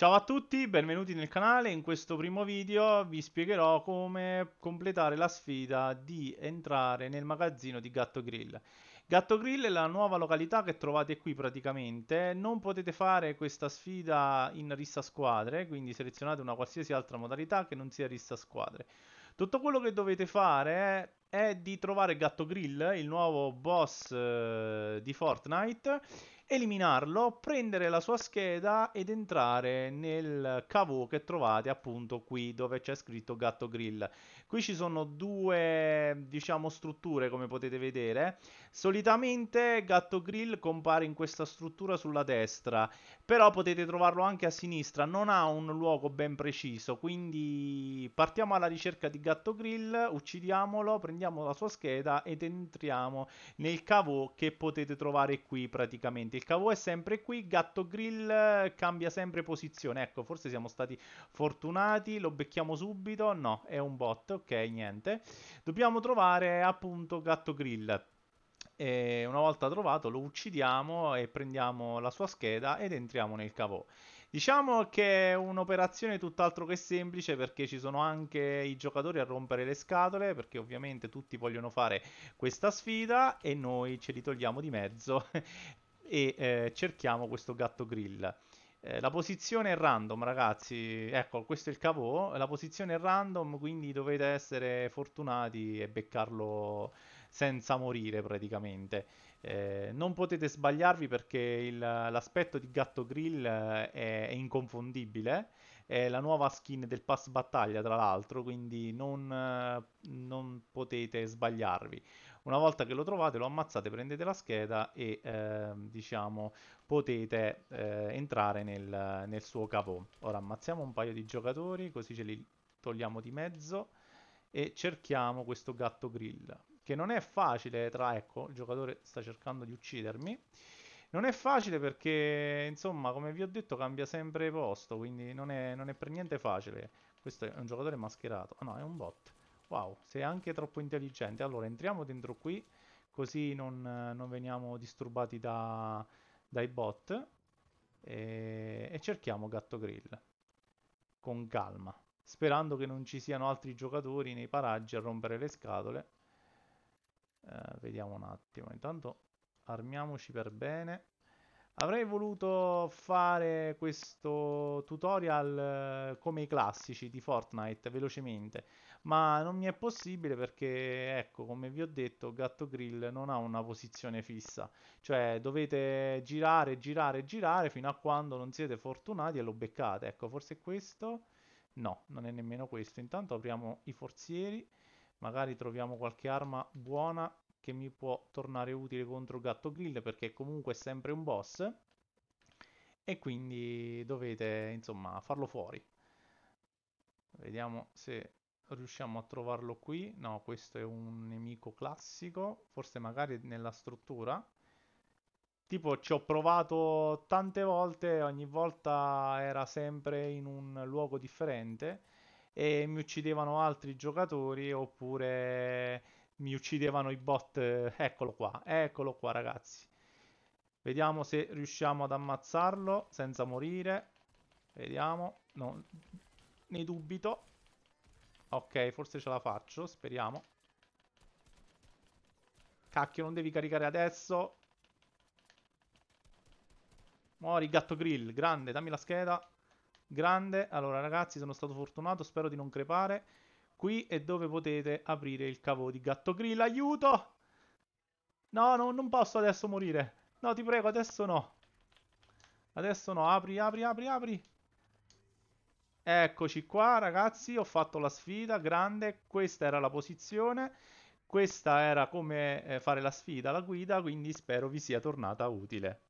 Ciao a tutti, benvenuti nel canale, in questo primo video vi spiegherò come completare la sfida di entrare nel magazzino di Gatto Grill. Gatto Grill è la nuova località che trovate qui praticamente, non potete fare questa sfida in rissa squadre, quindi selezionate una qualsiasi altra modalità che non sia rissa squadre. Tutto quello che dovete fare è di trovare Gatto Grill, il nuovo boss eh, di Fortnite, eliminarlo, prendere la sua scheda ed entrare nel cavo che trovate appunto qui dove c'è scritto Gatto Grill. Qui ci sono due, diciamo, strutture come potete vedere. Solitamente Gatto Grill compare in questa struttura sulla destra, però potete trovarlo anche a sinistra, non ha un luogo ben preciso, quindi partiamo alla ricerca di Gatto Grill, uccidiamolo, prendiamo la sua scheda ed entriamo nel cavo che potete trovare qui praticamente il cavo è sempre qui, Gatto Grill eh, cambia sempre posizione, ecco, forse siamo stati fortunati, lo becchiamo subito, no, è un bot, ok, niente. Dobbiamo trovare appunto Gatto Grill. E una volta trovato lo uccidiamo e prendiamo la sua scheda ed entriamo nel cavo. Diciamo che è un'operazione tutt'altro che semplice perché ci sono anche i giocatori a rompere le scatole perché ovviamente tutti vogliono fare questa sfida e noi ce li togliamo di mezzo e eh, cerchiamo questo gatto grill. Eh, la posizione è random, ragazzi. Ecco, questo è il cavo. La posizione è random, quindi dovete essere fortunati e beccarlo senza morire praticamente. Eh, non potete sbagliarvi perché l'aspetto di gatto grill è, eh, è inconfondibile è la nuova skin del pass battaglia, tra l'altro, quindi non, non potete sbagliarvi. Una volta che lo trovate, lo ammazzate, prendete la scheda e eh, diciamo potete eh, entrare nel, nel suo capo. Ora ammazziamo un paio di giocatori, così ce li togliamo di mezzo e cerchiamo questo gatto grill che non è facile tra ecco il giocatore sta cercando di uccidermi non è facile perché, insomma, come vi ho detto, cambia sempre posto, quindi non è, non è per niente facile. Questo è un giocatore mascherato. Ah oh, no, è un bot. Wow, sei anche troppo intelligente. Allora, entriamo dentro qui, così non, non veniamo disturbati da, dai bot. E, e cerchiamo Gatto Grill. Con calma. Sperando che non ci siano altri giocatori nei paraggi a rompere le scatole. Uh, vediamo un attimo. Intanto armiamoci per bene. Avrei voluto fare questo tutorial eh, come i classici di Fortnite, velocemente, ma non mi è possibile perché, ecco, come vi ho detto, Gatto Grill non ha una posizione fissa, cioè dovete girare, girare, girare fino a quando non siete fortunati e lo beccate. Ecco, forse questo? No, non è nemmeno questo. Intanto apriamo i forzieri, magari troviamo qualche arma buona che mi può tornare utile contro Gatto Grill perché comunque è sempre un boss e quindi dovete insomma farlo fuori. Vediamo se riusciamo a trovarlo qui. No, questo è un nemico classico, forse magari nella struttura. Tipo ci ho provato tante volte, ogni volta era sempre in un luogo differente e mi uccidevano altri giocatori oppure mi uccidevano i bot. Eh, eccolo qua, eccolo qua ragazzi. Vediamo se riusciamo ad ammazzarlo senza morire. Vediamo, no, ne dubito. Ok, forse ce la faccio, speriamo. Cacchio, non devi caricare adesso. Muori, gatto grill, grande, dammi la scheda. Grande, allora ragazzi sono stato fortunato, spero di non crepare. Qui è dove potete aprire il cavo di gatto grill. Aiuto! No, no, non posso adesso morire. No, ti prego, adesso no. Adesso no, apri, apri, apri, apri. Eccoci qua, ragazzi. Ho fatto la sfida, grande. Questa era la posizione. Questa era come eh, fare la sfida, la guida, quindi spero vi sia tornata utile.